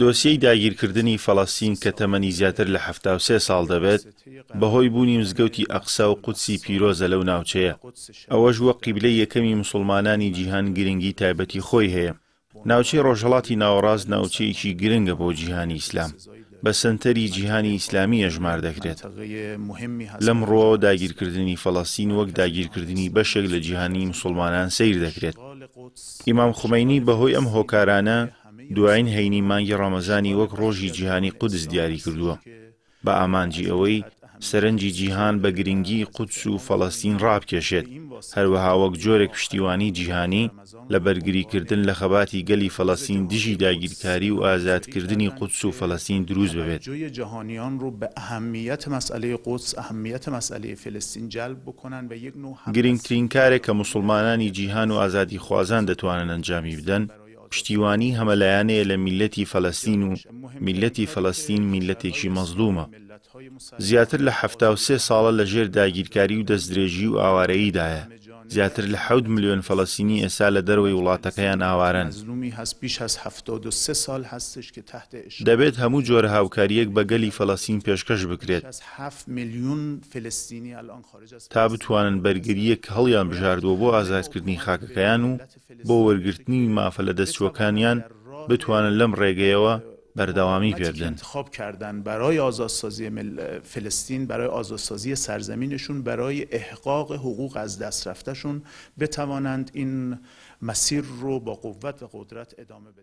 دۆسیەی داگیرکردنی فەڵاستین کە تەمەنی زیاتر لە ه ساڵ دەبێت بەهۆی بوونی مزگەوتی ئەقسا و قودسی پیرۆزە لەو ناوچەیە ئەوەش وە قیبلەی یەکەمی مسلمانانی جیهان گرنگی تایبەتی خۆی هەیە ناوچەی ڕۆژهڵاتی ناوەڕاست ناوچەیەکی گرنگە بۆ جیهانی ئیسلام بە سنتەری جیهانی ئیسلامی ژمار دەکرێت لەم ڕۆ داگیرکردنی فەڵاستین وەک داگیرکردنی بەشێک لە جیهانی مسلمانان سیر دەکرێت ئیمام خومینی بەهۆی ئەم هۆکارانە دوایین هەینی مانگی ڕەمەزانی وەک ڕۆژی جیهانی قودس دیاری کردووە بە ئامانجی ئەوەی سەرنجی جیهان بە گرنگی قودس و فەڵەستین ڕابکێشێت هەروەها وەک جۆرێک پشتیوانی جیهانی لە بەرگریکردن لە خەباتی گەلی فەڵەسین دژی داگیرکاری و ئازادکردنی قودس و فەڵەسین دروست ببێت جهانیان رو بە ئەهمیت مەسئلەی قودس ئەهمیت مەسئلەی فلستین جلب بکنن بە یەک گرنگترین کارێک کە مسلمانانی جیهان و ئازادی خوازان دەتوانن ئەنجامی بدەن پشتیوانی هەمەلایانەیە لە میلەتی فەلەستین و میلەتی فەلەستین میلەتێکی مەزلومە زیاتر لە ه ساڵە لە ژێر داگیرکاری و دەستدرێژی و ئاوارەییدایە زیاتر لە ح میلیۆن فەلەسینی ئێسا لە دەروی وڵاتەکەیان ئاوارن دەبێت هەموو جۆرە هاوکاریەک بە گەلی فەلەسین پێشکەش بکرێت تا بتوانن بەرگریە کە هەڵیان بژاردووە بۆ ئازادکردنی خاکەکەیان و بۆ وەرگرتنی مافە لە دەستچوەکانیان بتوانن لەم ڕێگەیەوە بردوامی خب، گردن انتخاب کردن برای آزادسازی مل... فلسطین برای آزادسازی سرزمینشون برای احقاق حقوق از دست رفتهشون بتوانند این مسیر رو با قوت و قدرت ادامه بدن